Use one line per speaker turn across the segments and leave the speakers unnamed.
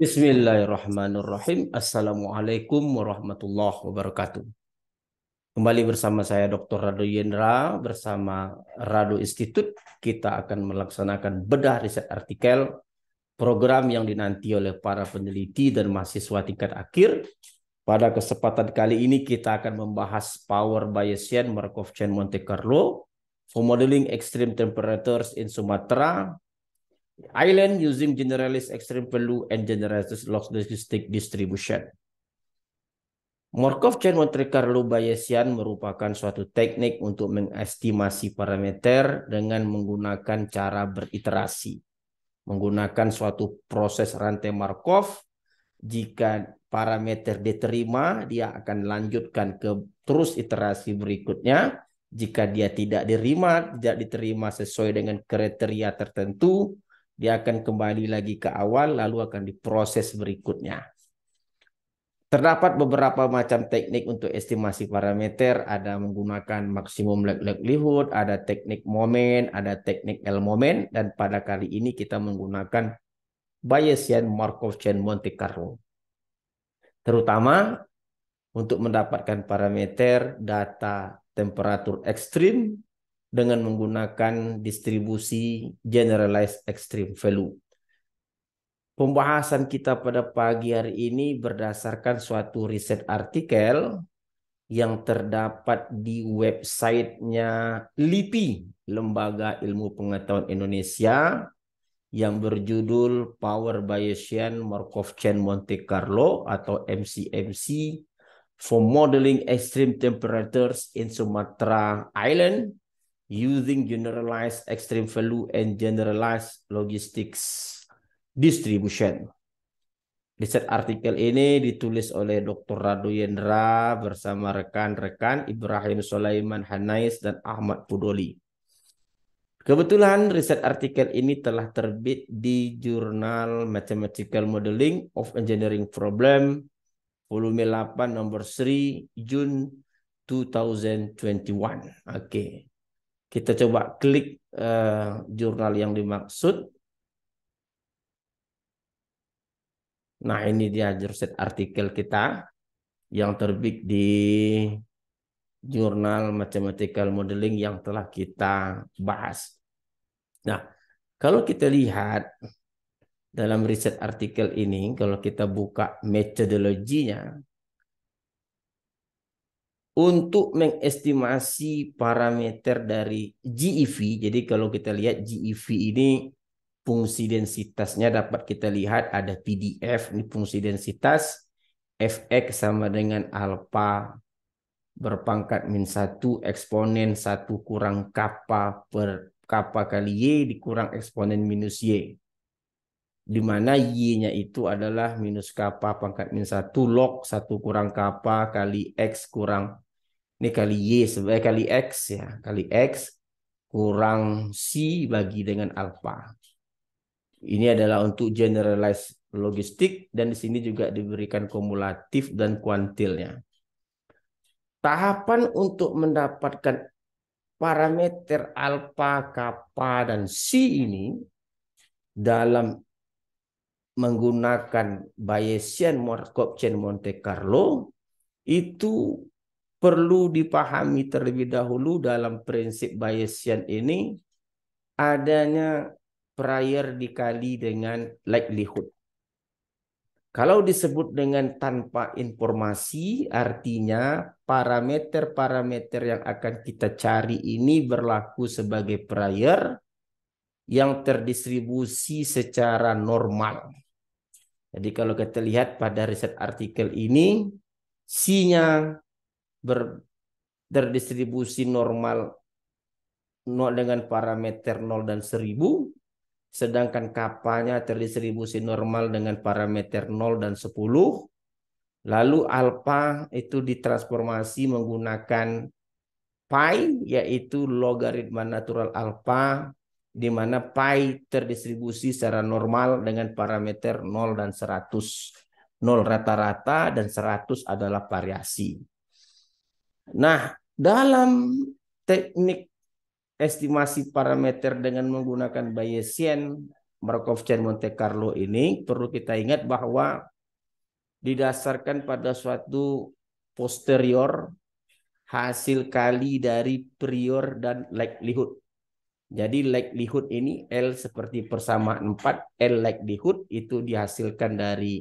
Bismillahirrahmanirrahim. Assalamualaikum warahmatullahi wabarakatuh. Kembali bersama saya Dr. Radu Yendra bersama Radu Institute. Kita akan melaksanakan bedah riset artikel program yang dinanti oleh para peneliti dan mahasiswa tingkat akhir. Pada kesempatan kali ini kita akan membahas Power Bayesian Markov Chain Monte Carlo for Modeling Extreme Temperatures in Sumatra island using generalist extreme value and generalized logistic distribution. Markov chain Monte Carlo Bayesian merupakan suatu teknik untuk mengestimasi parameter dengan menggunakan cara beriterasi. Menggunakan suatu proses rantai Markov, jika parameter diterima, dia akan lanjutkan ke terus iterasi berikutnya. Jika dia tidak diterima, tidak diterima sesuai dengan kriteria tertentu, dia akan kembali lagi ke awal lalu akan diproses berikutnya. Terdapat beberapa macam teknik untuk estimasi parameter, ada menggunakan maksimum likelihood, ada teknik moment, ada teknik L moment dan pada kali ini kita menggunakan Bayesian Markov chain Monte Carlo. Terutama untuk mendapatkan parameter data temperatur ekstrim dengan menggunakan distribusi generalized extreme value. Pembahasan kita pada pagi hari ini berdasarkan suatu riset artikel yang terdapat di websitenya LIPI, Lembaga Ilmu Pengetahuan Indonesia, yang berjudul Power Bayesian Markov Chain Monte Carlo atau MCMC for Modeling Extreme Temperatures in Sumatra Island using generalized extreme value and generalized logistics distribution. Riset artikel ini ditulis oleh Dr. Radu Yendra bersama rekan-rekan Ibrahim Sulaiman Hanais dan Ahmad Pudoli. Kebetulan riset artikel ini telah terbit di jurnal Mathematical Modeling of Engineering Problem volume 8 nomor 3 Jun 2021. Oke. Okay. Kita coba klik uh, jurnal yang dimaksud. Nah, ini dia jurset artikel kita yang terbit di jurnal mathematical modeling yang telah kita bahas. Nah, kalau kita lihat dalam riset artikel ini, kalau kita buka metodologinya, untuk mengestimasi parameter dari GEV. Jadi kalau kita lihat GEV ini fungsi densitasnya dapat kita lihat ada PDF ini fungsi densitas Fx sama dengan alfa berpangkat min satu, eksponen satu kurang kappa per kappa kali Y dikurang eksponen minus Y di mana Y-nya itu adalah minus kappa pangkat minus satu log satu kurang kappa kali X kurang ini kali Y sebagai kali X ya, kali X kurang C bagi dengan alpha Ini adalah untuk generalize logistik dan di sini juga diberikan kumulatif dan kuantilnya. Tahapan untuk mendapatkan parameter alpha kappa, dan C ini dalam menggunakan Bayesian Markov-Chain Monte Carlo itu perlu dipahami terlebih dahulu dalam prinsip Bayesian ini adanya prior dikali dengan likelihood. Kalau disebut dengan tanpa informasi, artinya parameter-parameter yang akan kita cari ini berlaku sebagai prior yang terdistribusi secara normal. Jadi kalau kita lihat pada riset artikel ini, C-nya terdistribusi normal dengan parameter 0 dan 1000, sedangkan kapanya terdistribusi normal dengan parameter 0 dan 10. Lalu alpha itu ditransformasi menggunakan pi yaitu logaritma natural alpha di mana pi terdistribusi secara normal dengan parameter 0 dan 100. 0 rata-rata dan 100 adalah variasi. Nah, dalam teknik estimasi parameter dengan menggunakan Bayesian Markov chain Monte Carlo ini perlu kita ingat bahwa didasarkan pada suatu posterior hasil kali dari prior dan likelihood jadi likelihood ini L seperti persamaan 4, L likelihood itu dihasilkan dari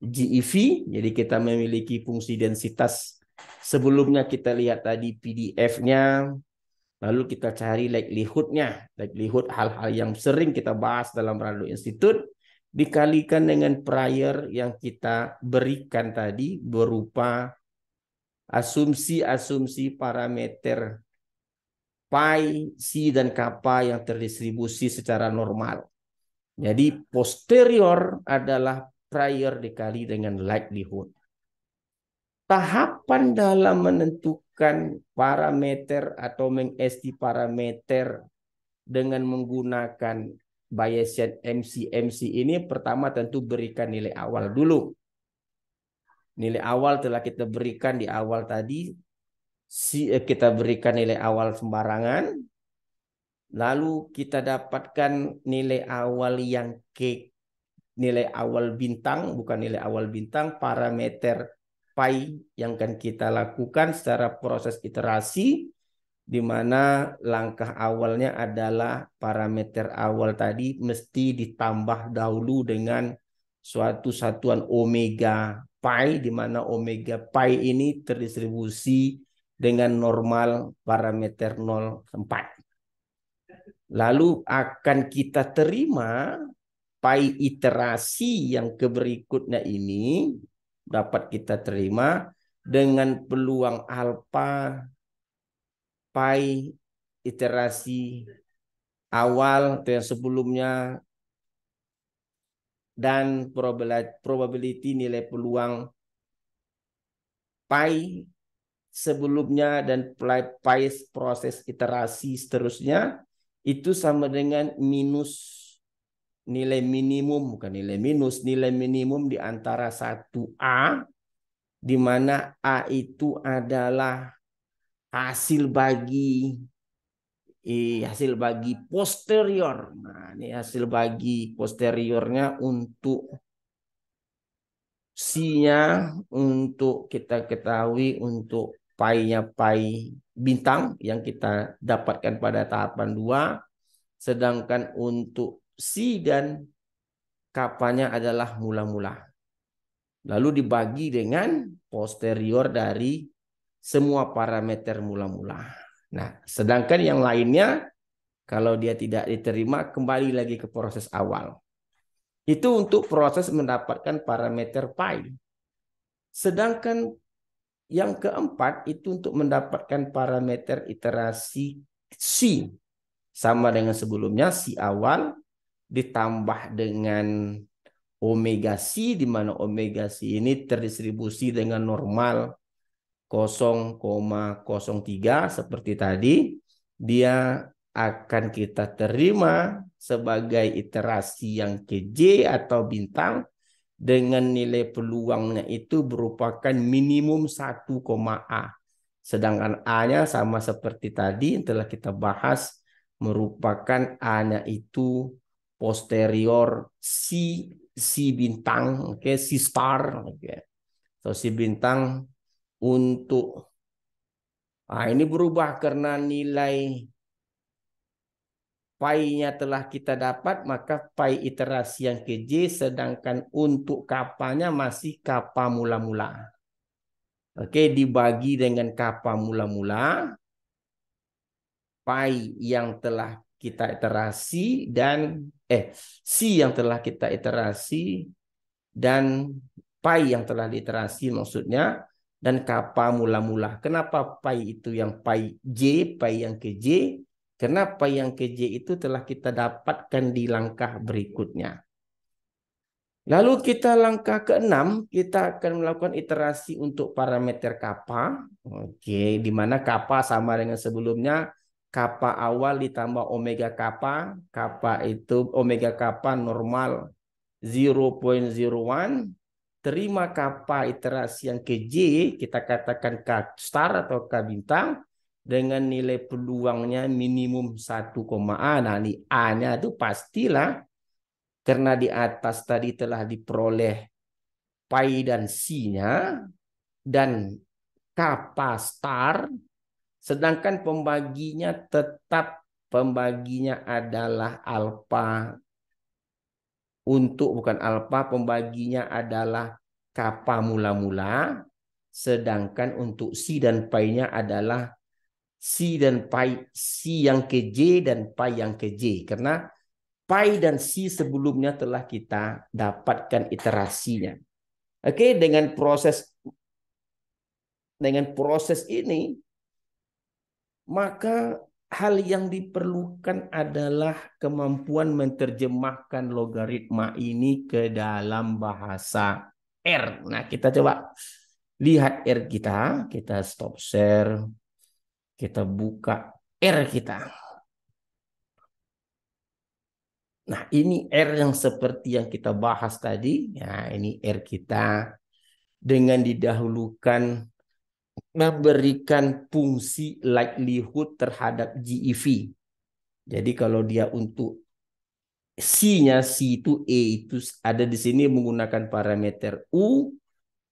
GEV. Jadi kita memiliki fungsi densitas. Sebelumnya kita lihat tadi PDF-nya, lalu kita cari Likelihood nya Likelihood hal-hal yang sering kita bahas dalam Radio Institute dikalikan dengan prior yang kita berikan tadi berupa asumsi-asumsi parameter pi, si dan kappa yang terdistribusi secara normal. Jadi posterior adalah prior dikali dengan likelihood. Tahapan dalam menentukan parameter atau mengesti parameter dengan menggunakan Bayesian MC-MC ini pertama tentu berikan nilai awal dulu. Nilai awal telah kita berikan di awal tadi si, eh, kita berikan nilai awal sembarangan, lalu kita dapatkan nilai awal yang ke nilai awal bintang, bukan nilai awal bintang, parameter pi yang akan kita lakukan secara proses iterasi, di mana langkah awalnya adalah parameter awal tadi mesti ditambah dahulu dengan suatu satuan omega pi, di mana omega pi ini terdistribusi dengan normal parameter 0,4. Lalu akan kita terima pi iterasi yang keberikutnya ini dapat kita terima dengan peluang alpha pi iterasi awal atau yang sebelumnya dan probability nilai peluang pi sebelumnya dan proses iterasi seterusnya itu sama dengan minus nilai minimum bukan nilai minus nilai minimum di antara satu a di mana A itu adalah hasil bagi eh, hasil bagi posterior. Nah, ini hasil bagi posteriornya untuk C-nya untuk kita ketahui untuk pai-nya pai bintang yang kita dapatkan pada tahapan 2. Sedangkan untuk si dan kapanya adalah mula-mula. Lalu dibagi dengan posterior dari semua parameter mula-mula. Nah, sedangkan yang lainnya kalau dia tidak diterima kembali lagi ke proses awal. Itu untuk proses mendapatkan parameter pi. Sedangkan yang keempat itu untuk mendapatkan parameter iterasi c sama dengan sebelumnya c awal ditambah dengan omega c di mana omega c ini terdistribusi dengan normal 0,03 seperti tadi dia akan kita terima sebagai iterasi yang ke J atau bintang dengan nilai peluangnya itu merupakan minimum 1, A. Sedangkan A-nya sama seperti tadi yang telah kita bahas merupakan A-nya itu posterior si si bintang, oke, okay, si star, oke. Okay. Atau si bintang untuk ah ini berubah karena nilai pi-nya telah kita dapat, maka pi iterasi yang ke J, sedangkan untuk kapanya masih kapa mula-mula. Oke, dibagi dengan kapa mula-mula, pi yang telah kita iterasi dan eh c yang telah kita iterasi dan pi yang telah diiterasi maksudnya dan kapa mula-mula. Kenapa pi itu yang pi j, pi yang ke j? Kenapa yang keji itu telah kita dapatkan di langkah berikutnya. Lalu kita langkah keenam, kita akan melakukan iterasi untuk parameter kappa. Oke, di mana kappa sama dengan sebelumnya kappa awal ditambah omega kappa, kappa itu omega kappa normal 0.01 terima kappa iterasi yang ke kita katakan K star atau K bintang, dengan nilai peluangnya minimum 1, A. Nah, ini A-nya itu pastilah karena di atas tadi telah diperoleh pi dan C-nya dan K star sedangkan pembaginya tetap pembaginya adalah alfa untuk bukan alfa pembaginya adalah kappa mula-mula sedangkan untuk si dan pi-nya adalah C dan pi C yang ke J dan pi yang ke J karena pi dan C sebelumnya telah kita dapatkan iterasinya. Oke, dengan proses dengan proses ini maka hal yang diperlukan adalah kemampuan menerjemahkan logaritma ini ke dalam bahasa R. Nah, kita coba lihat R kita, kita stop share. Kita buka R kita. Nah, ini R yang seperti yang kita bahas tadi. Ya, ini R kita dengan didahulukan memberikan fungsi likelihood terhadap GEV. Jadi kalau dia untuk C-nya, C itu E itu ada di sini menggunakan parameter U,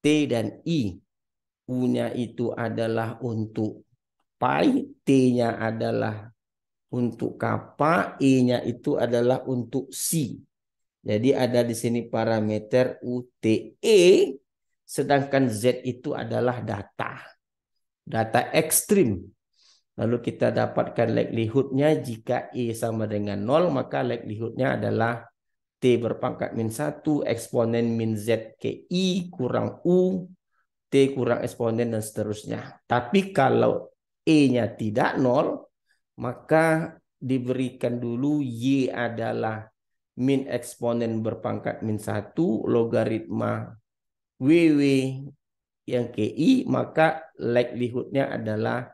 T, dan I. U-nya itu adalah untuk Pai T-nya adalah untuk kappa, E-nya itu adalah untuk c. Jadi ada di sini parameter UTE, sedangkan Z itu adalah data. Data ekstrim. Lalu kita dapatkan likelihoodnya jika E sama dengan 0, maka likelihoodnya adalah T berpangkat min 1, eksponen min Z ke I kurang U, T kurang eksponen dan seterusnya. Tapi kalau E-nya tidak nol, maka diberikan dulu Y adalah min eksponen berpangkat min 1 logaritma WW yang ke I, maka likelihoodnya adalah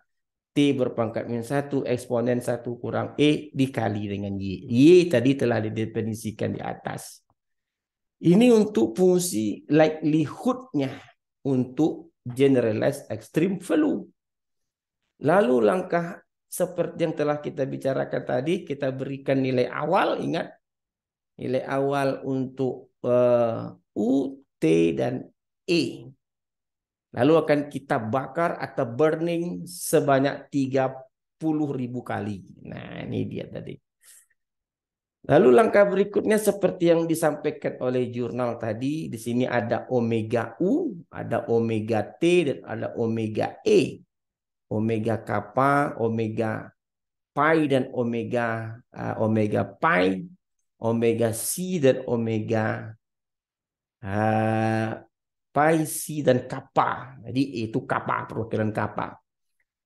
T berpangkat min 1 eksponen 1 kurang E dikali dengan Y. Y tadi telah didefinisikan di atas. Ini untuk fungsi likelihoodnya untuk generalized extreme value. Lalu langkah seperti yang telah kita bicarakan tadi, kita berikan nilai awal, ingat nilai awal untuk uh, U, T dan E. Lalu akan kita bakar atau burning sebanyak ribu kali. Nah, ini dia tadi. Lalu langkah berikutnya seperti yang disampaikan oleh jurnal tadi, di sini ada omega U, ada omega T, dan ada omega E omega kappa, omega pi dan omega uh, omega pi, omega c dan omega uh, pi c dan kappa. Jadi itu kappa perwakilan kappa.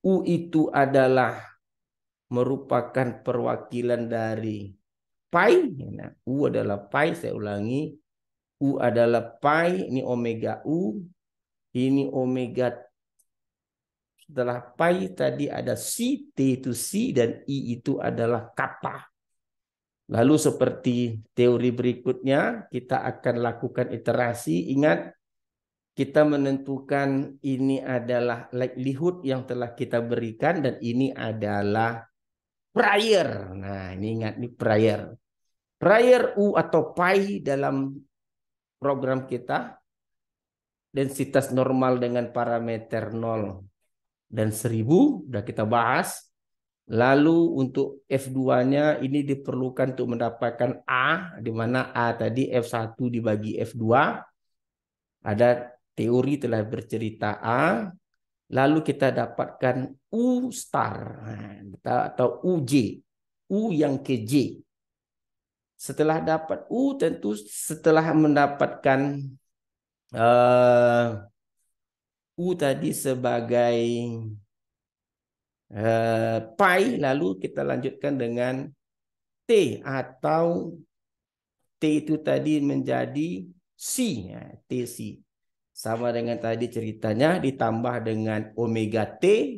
U itu adalah merupakan perwakilan dari pi. Nah, U adalah pi, saya ulangi. U adalah pi, ini omega U, ini omega setelah pai tadi ada si, T itu c dan I itu adalah kata. Lalu seperti teori berikutnya, kita akan lakukan iterasi. Ingat, kita menentukan ini adalah likelihood yang telah kita berikan dan ini adalah prior. Nah, ini ingat ini prior. Prior U atau pi dalam program kita densitas normal dengan parameter nol dan 1000 sudah kita bahas. Lalu untuk F2-nya ini diperlukan untuk mendapatkan A, di mana A tadi F1 dibagi F2. Ada teori telah bercerita A, lalu kita dapatkan U star atau UJ, U yang ke J. Setelah dapat U tentu setelah mendapatkan eh, U tadi sebagai uh, pi, lalu kita lanjutkan dengan T atau T itu tadi menjadi C, ya, TC. Sama dengan tadi ceritanya ditambah dengan omega T.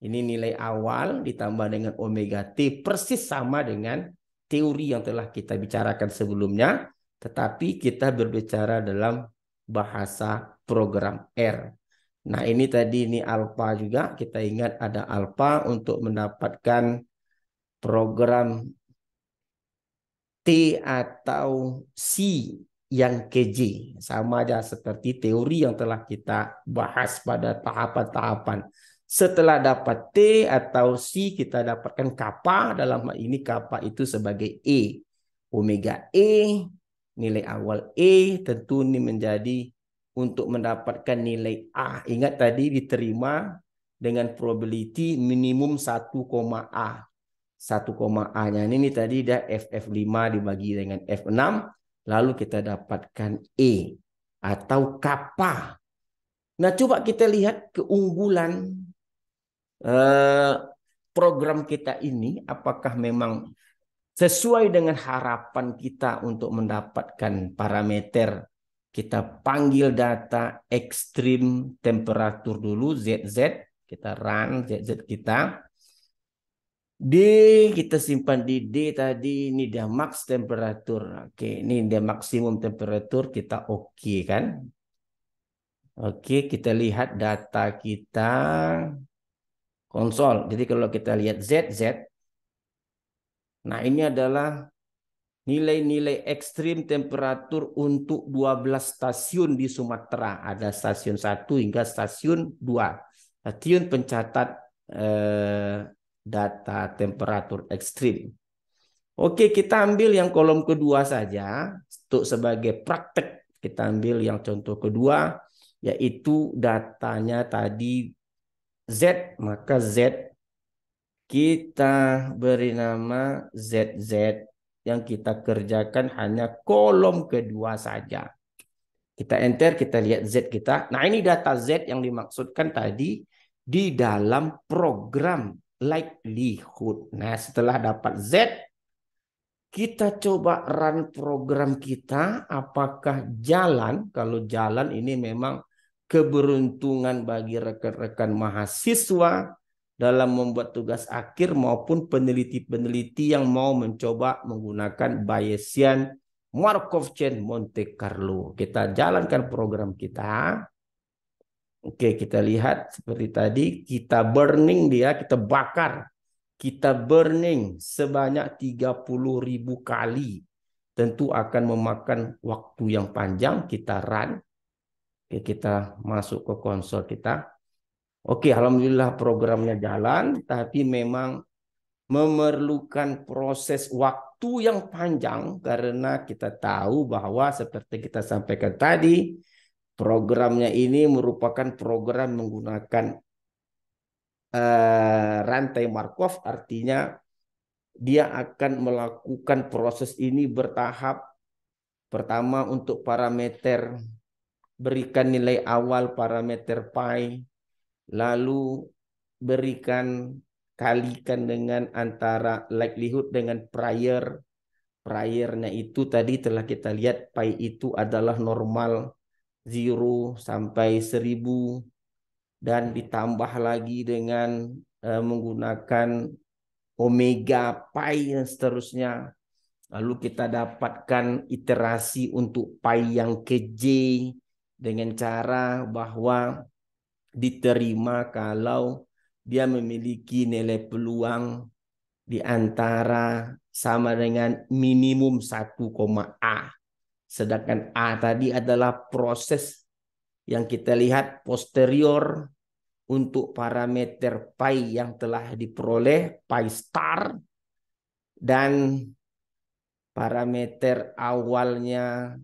Ini nilai awal ditambah dengan omega T persis sama dengan teori yang telah kita bicarakan sebelumnya. Tetapi kita berbicara dalam bahasa program R. Nah, ini tadi ini alfa juga. Kita ingat ada alfa untuk mendapatkan program T atau C yang kj Sama aja seperti teori yang telah kita bahas pada tahapan-tahapan. Setelah dapat T atau C, kita dapatkan kappa. Dalam hal ini kappa itu sebagai E. Omega E, nilai awal E tentu ini menjadi untuk mendapatkan nilai A. Ingat tadi diterima dengan probability minimum 1, A. 1, A-nya ini tadi dah FF5 dibagi dengan F6. Lalu kita dapatkan E atau kappa. Nah coba kita lihat keunggulan eh, program kita ini. Apakah memang sesuai dengan harapan kita untuk mendapatkan parameter kita panggil data ekstrim temperatur dulu ZZ kita run ZZ kita D kita simpan di D tadi ini dia max temperatur oke ini dia maksimum temperatur kita oke okay, kan oke kita lihat data kita konsol jadi kalau kita lihat ZZ nah ini adalah nilai-nilai ekstrim temperatur untuk 12 stasiun di Sumatera. Ada stasiun 1 hingga stasiun 2. Stasiun pencatat eh, data temperatur ekstrim. Oke, kita ambil yang kolom kedua saja untuk sebagai praktek. Kita ambil yang contoh kedua, yaitu datanya tadi Z. Maka Z kita beri nama ZZ yang kita kerjakan hanya kolom kedua saja. Kita enter, kita lihat Z kita. Nah ini data Z yang dimaksudkan tadi di dalam program likelihood. Nah setelah dapat Z, kita coba run program kita apakah jalan. Kalau jalan ini memang keberuntungan bagi rekan-rekan mahasiswa dalam membuat tugas akhir maupun peneliti-peneliti yang mau mencoba menggunakan Bayesian Markov chain Monte Carlo. Kita jalankan program kita. Oke, kita lihat seperti tadi kita burning dia, kita bakar. Kita burning sebanyak 30.000 kali. Tentu akan memakan waktu yang panjang kita run. Oke, kita masuk ke konsol kita. Oke, alhamdulillah programnya jalan, tapi memang memerlukan proses waktu yang panjang karena kita tahu bahwa seperti kita sampaikan tadi, programnya ini merupakan program menggunakan uh, rantai Markov, artinya dia akan melakukan proses ini bertahap. Pertama untuk parameter berikan nilai awal parameter pi lalu berikan kalikan dengan antara likelihood dengan prior priornya itu tadi telah kita lihat pi itu adalah normal 0 sampai 1000 dan ditambah lagi dengan eh, menggunakan omega pi dan seterusnya lalu kita dapatkan iterasi untuk pi yang ke dengan cara bahwa diterima kalau dia memiliki nilai peluang di antara sama dengan minimum 1, A. Sedangkan A tadi adalah proses yang kita lihat posterior untuk parameter pi yang telah diperoleh pi star dan parameter awalnya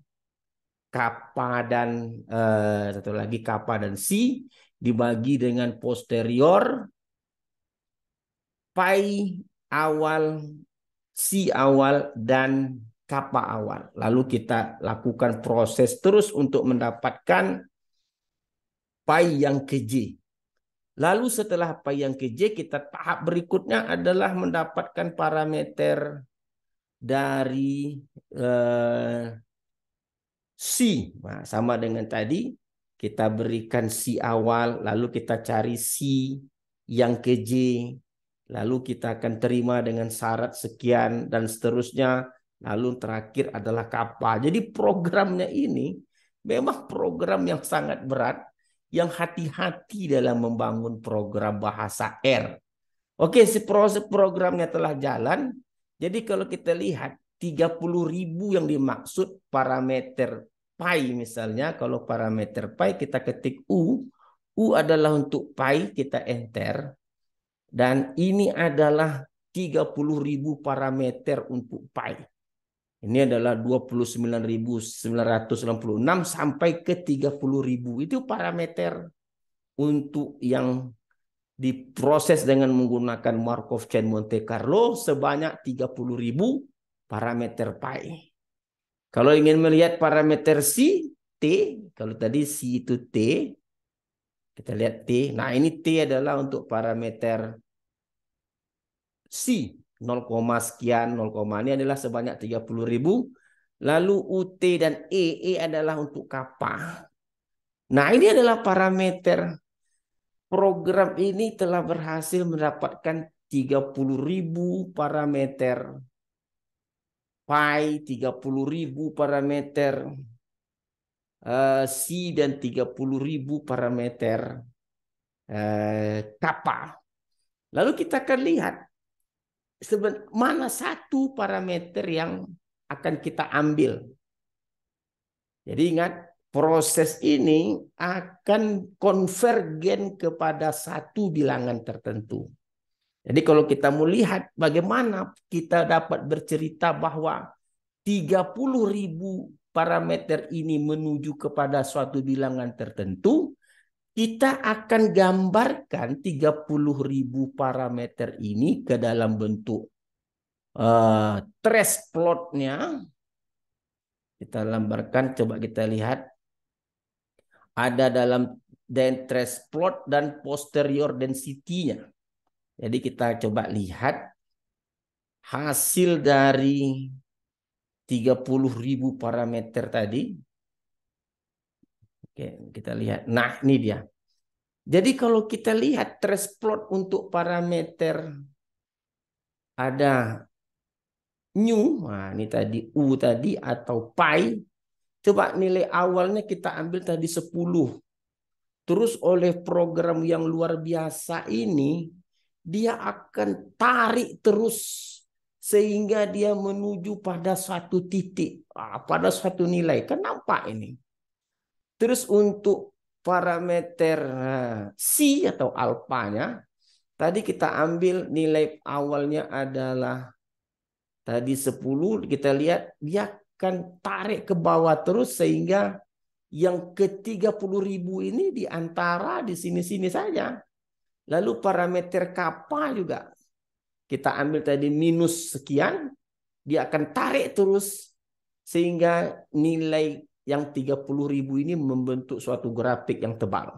kappa dan eh, satu lagi kappa dan c dibagi dengan posterior pi awal, si awal dan kappa awal. Lalu kita lakukan proses terus untuk mendapatkan pi yang ke J. Lalu setelah pi yang ke J kita tahap berikutnya adalah mendapatkan parameter dari eh, C. Nah, sama dengan tadi kita berikan si awal, lalu kita cari si yang ke J, lalu kita akan terima dengan syarat sekian dan seterusnya, lalu terakhir adalah kapal. Jadi programnya ini memang program yang sangat berat, yang hati-hati dalam membangun program bahasa R. Oke, si proses programnya telah jalan. Jadi kalau kita lihat 30.000 yang dimaksud parameter pi misalnya, kalau parameter pi kita ketik u, u adalah untuk pi kita enter dan ini adalah 30.000 parameter untuk pi. Ini adalah 29.996 sampai ke 30.000. Itu parameter untuk yang diproses dengan menggunakan Markov chain Monte Carlo sebanyak 30.000 parameter pi. Kalau ingin melihat parameter C, T. Kalau tadi C itu T. Kita lihat T. Nah ini T adalah untuk parameter C. 0, sekian, 0, ini adalah sebanyak 30 ribu. Lalu UT dan E. E adalah untuk kapal. Nah ini adalah parameter program ini telah berhasil mendapatkan 30.000 parameter pi 30.000 parameter, uh, eh, si dan 30.000 parameter uh, kappa. Lalu kita akan lihat mana satu parameter yang akan kita ambil. Jadi ingat proses ini akan konvergen kepada satu bilangan tertentu. Jadi kalau kita melihat bagaimana kita dapat bercerita bahwa 30 ribu parameter ini menuju kepada suatu bilangan tertentu, kita akan gambarkan 30 ribu parameter ini ke dalam bentuk uh, trace plotnya. Kita lambarkan, coba kita lihat. Ada dalam dan trace plot dan posterior density-nya. Jadi kita coba lihat hasil dari 30.000 parameter tadi. Oke, kita lihat. Nah, ini dia. Jadi kalau kita lihat trace plot untuk parameter ada new, nah ini tadi U tadi atau pi. Coba nilai awalnya kita ambil tadi 10. Terus oleh program yang luar biasa ini dia akan tarik terus sehingga dia menuju pada suatu titik, ah, pada suatu nilai. Kenapa kan ini. Terus untuk parameter eh, C atau alfanya, tadi kita ambil nilai awalnya adalah tadi 10, kita lihat dia akan tarik ke bawah terus sehingga yang ke puluh ribu ini diantara di sini-sini saja. Lalu parameter kappa juga kita ambil tadi minus sekian, dia akan tarik terus sehingga nilai yang 30 ribu ini membentuk suatu grafik yang tebal.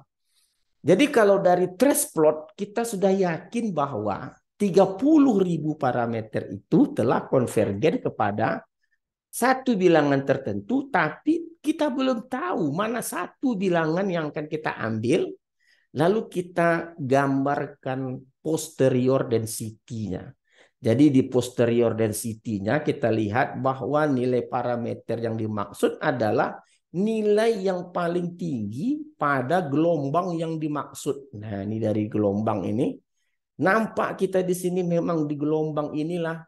Jadi kalau dari trace plot kita sudah yakin bahwa 30 ribu parameter itu telah konvergen kepada satu bilangan tertentu, tapi kita belum tahu mana satu bilangan yang akan kita ambil Lalu kita gambarkan posterior density-nya. Jadi di posterior density-nya kita lihat bahwa nilai parameter yang dimaksud adalah nilai yang paling tinggi pada gelombang yang dimaksud. Nah, ini dari gelombang ini. Nampak kita di sini memang di gelombang inilah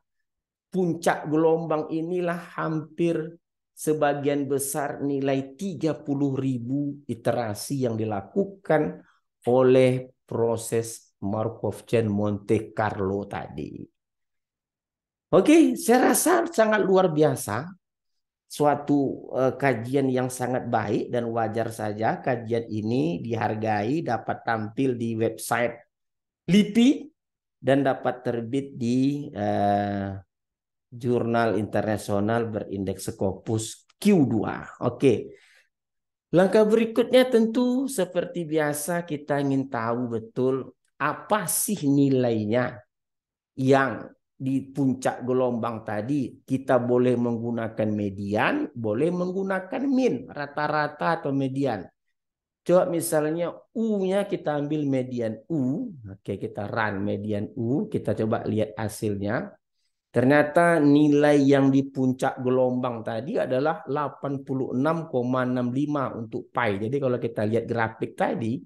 puncak gelombang inilah hampir sebagian besar nilai 30.000 iterasi yang dilakukan oleh proses Markov chain Monte Carlo tadi. Oke, saya rasa sangat luar biasa suatu uh, kajian yang sangat baik dan wajar saja kajian ini dihargai dapat tampil di website LIPI dan dapat terbit di uh, jurnal internasional berindeks Scopus Q2. Oke. Langkah berikutnya tentu seperti biasa kita ingin tahu betul apa sih nilainya yang di puncak gelombang tadi kita boleh menggunakan median, boleh menggunakan min, rata-rata atau median. Coba misalnya U-nya kita ambil median U. Oke, kita run median U. Kita coba lihat hasilnya. Ternyata nilai yang di puncak gelombang tadi adalah 86,65 untuk pi. Jadi kalau kita lihat grafik tadi,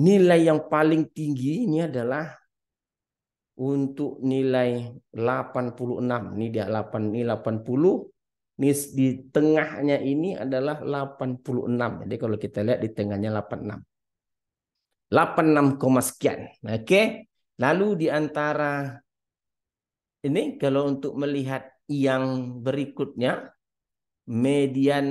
nilai yang paling tinggi ini adalah untuk nilai 86. Ini dia 8, ini 80. Ini di tengahnya ini adalah 86. Jadi kalau kita lihat di tengahnya 86. 86, sekian. Oke. Lalu di antara ini kalau untuk melihat yang berikutnya median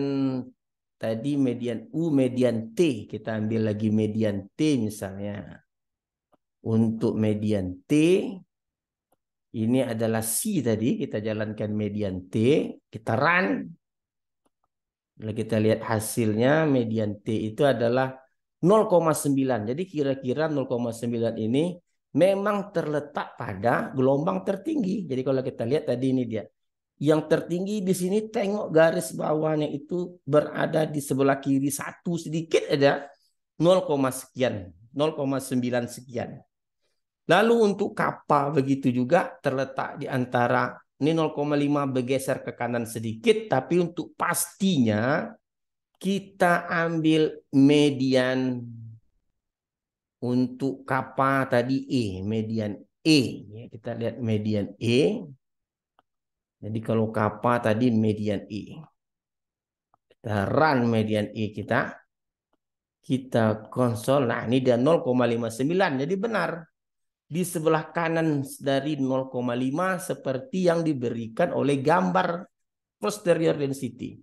tadi median U, median T. Kita ambil lagi median T misalnya. Untuk median T ini adalah C tadi, kita jalankan median T, kita run. Lalu kita lihat hasilnya median T itu adalah 0,9. Jadi kira-kira 0,9 ini memang terletak pada gelombang tertinggi. Jadi kalau kita lihat tadi ini dia. Yang tertinggi di sini tengok garis bawahnya itu berada di sebelah kiri satu sedikit ada 0, sekian, 0,9 sekian. Lalu untuk kapal begitu juga terletak di antara ini 0,5 bergeser ke kanan sedikit tapi untuk pastinya kita ambil median untuk kappa tadi E, median E. kita lihat median E. Jadi kalau kappa tadi median E. Kita run median E kita. Kita konsol. Nah ini dia 0,59. Jadi benar. Di sebelah kanan dari 0,5 seperti yang diberikan oleh gambar posterior density.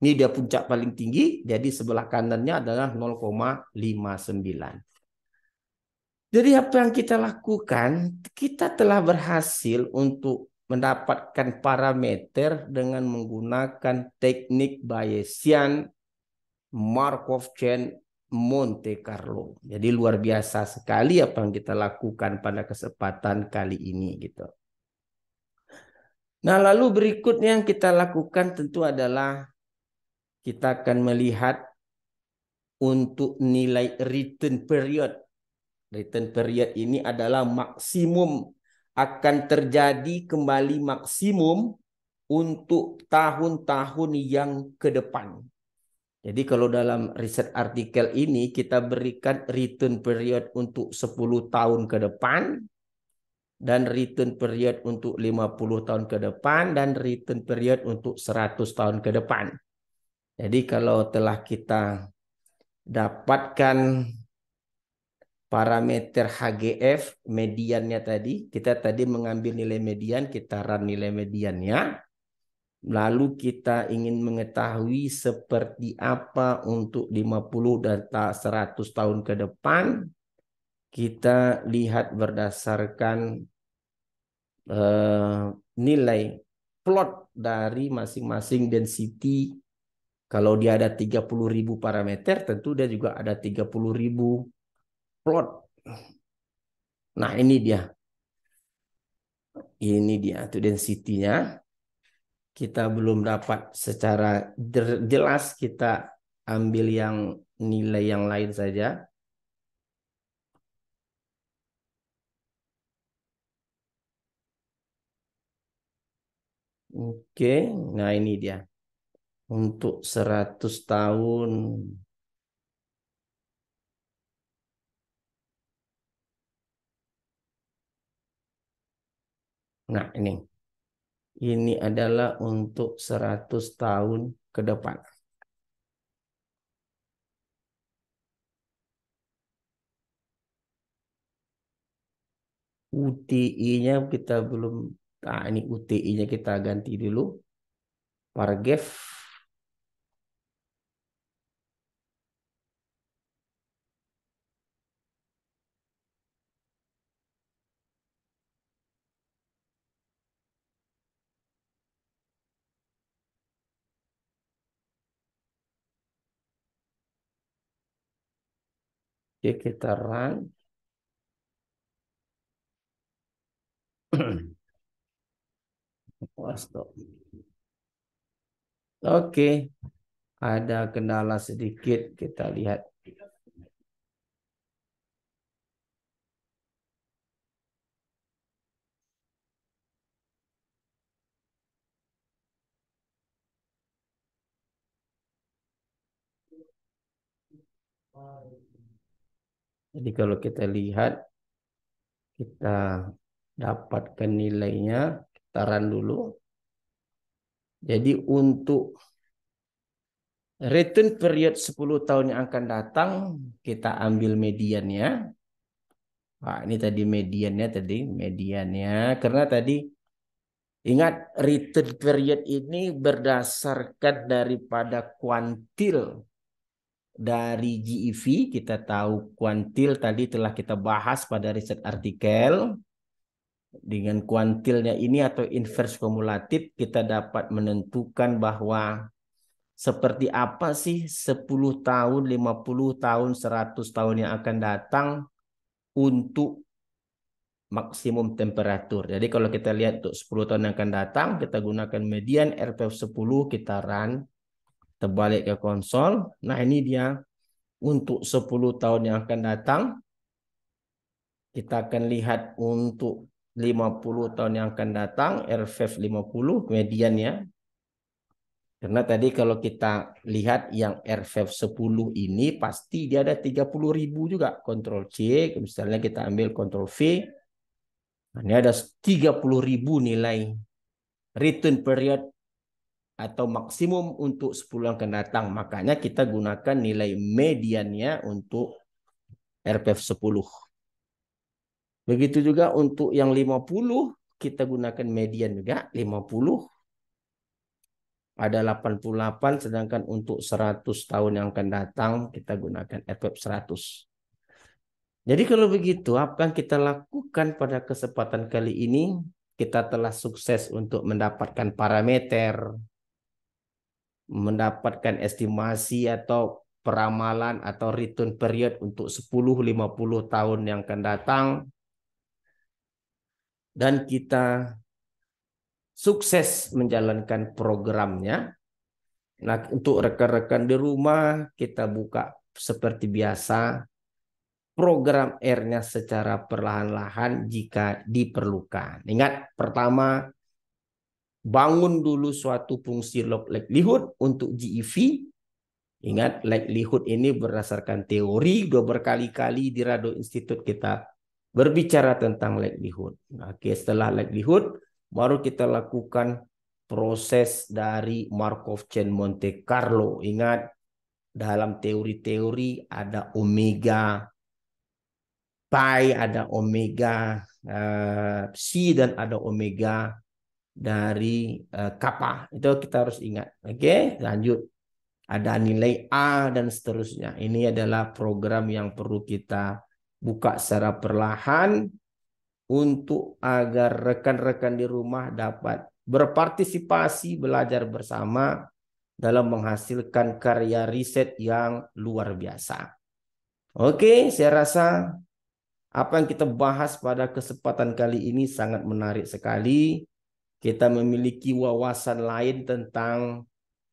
Ini dia puncak paling tinggi. Jadi sebelah kanannya adalah 0,59. Jadi apa yang kita lakukan, kita telah berhasil untuk mendapatkan parameter dengan menggunakan teknik Bayesian, Markov chain, Monte Carlo. Jadi luar biasa sekali apa yang kita lakukan pada kesempatan kali ini gitu. Nah, lalu berikutnya yang kita lakukan tentu adalah kita akan melihat untuk nilai return period Return period ini adalah maksimum akan terjadi kembali maksimum untuk tahun-tahun yang ke depan. Jadi kalau dalam riset artikel ini kita berikan return period untuk 10 tahun ke depan dan return period untuk 50 tahun ke depan dan return period untuk 100 tahun ke depan. Jadi kalau telah kita dapatkan parameter HGF mediannya tadi. Kita tadi mengambil nilai median, kita run nilai mediannya. Lalu kita ingin mengetahui seperti apa untuk 50 dan 100 tahun ke depan. Kita lihat berdasarkan eh, nilai plot dari masing-masing density. Kalau dia ada 30.000 parameter, tentu dia juga ada 30.000 plot. Nah, ini dia. Ini dia tuh density-nya. Kita belum dapat secara jelas kita ambil yang nilai yang lain saja. Oke, nah ini dia. Untuk 100 tahun Nah, ini. Ini adalah untuk 100 tahun ke depan. UTI-nya kita belum nah ini UTI-nya kita ganti dulu. Pargev. Oke, ya kita run. Oke, oh, Oke, ada kendala sedikit. Kita lihat. Jadi kalau kita lihat, kita dapatkan nilainya, kita run dulu. Jadi untuk return period 10 tahun yang akan datang, kita ambil mediannya. Nah, ini tadi mediannya tadi, mediannya. Karena tadi Ingat, return period ini berdasarkan daripada kuantil dari GEV kita tahu kuantil tadi telah kita bahas pada riset artikel dengan kuantilnya ini atau inverse kumulatif kita dapat menentukan bahwa seperti apa sih 10 tahun, 50 tahun, 100 tahun yang akan datang untuk maksimum temperatur. Jadi kalau kita lihat untuk 10 tahun yang akan datang kita gunakan median RPF 10 kita run terbalik ke konsol. Nah ini dia untuk 10 tahun yang akan datang. Kita akan lihat untuk 50 tahun yang akan datang, RFF 50 ya. Karena tadi kalau kita lihat yang RFF 10 ini pasti dia ada ribu juga. Ctrl C, misalnya kita ambil Ctrl V. Nah, ini ada ribu nilai return period atau maksimum untuk 10 yang akan datang. Makanya kita gunakan nilai mediannya untuk RPF 10. Begitu juga untuk yang 50 kita gunakan median juga 50 ada 88 sedangkan untuk 100 tahun yang akan datang kita gunakan RPF 100. Jadi kalau begitu apa yang kita lakukan pada kesempatan kali ini kita telah sukses untuk mendapatkan parameter mendapatkan estimasi atau peramalan atau return period untuk 10-50 tahun yang akan datang. Dan kita sukses menjalankan programnya. Nah, untuk rekan-rekan di rumah, kita buka seperti biasa program R-nya secara perlahan-lahan jika diperlukan. Ingat, pertama bangun dulu suatu fungsi log likelihood untuk GEV. Ingat, likelihood ini berdasarkan teori, dua berkali-kali di Rado Institute kita berbicara tentang likelihood. Oke, setelah likelihood, baru kita lakukan proses dari Markov chain Monte Carlo. Ingat, dalam teori-teori ada omega pi, ada omega uh, psi, dan ada omega dari uh, eh, kappa. Itu kita harus ingat. Oke, okay? lanjut. Ada nilai A dan seterusnya. Ini adalah program yang perlu kita buka secara perlahan untuk agar rekan-rekan di rumah dapat berpartisipasi belajar bersama dalam menghasilkan karya riset yang luar biasa. Oke, saya rasa apa yang kita bahas pada kesempatan kali ini sangat menarik sekali kita memiliki wawasan lain tentang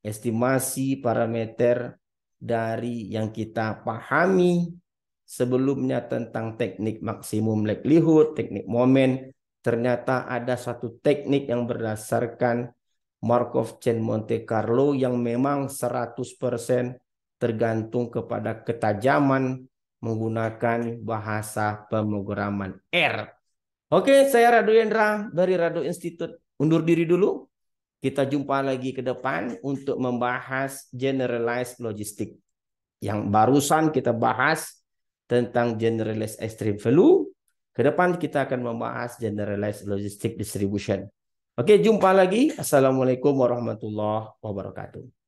estimasi parameter dari yang kita pahami sebelumnya tentang teknik maksimum likelihood, teknik momen. Ternyata ada satu teknik yang berdasarkan Markov chain Monte Carlo yang memang 100% tergantung kepada ketajaman menggunakan bahasa pemrograman R. Oke, saya Radu Yendra dari Radu Institute Undur diri dulu. Kita jumpa lagi ke depan untuk membahas generalized logistik. Yang barusan kita bahas tentang generalized extreme value. Ke depan kita akan membahas generalized logistic distribution. Oke, jumpa lagi. Assalamualaikum warahmatullahi wabarakatuh.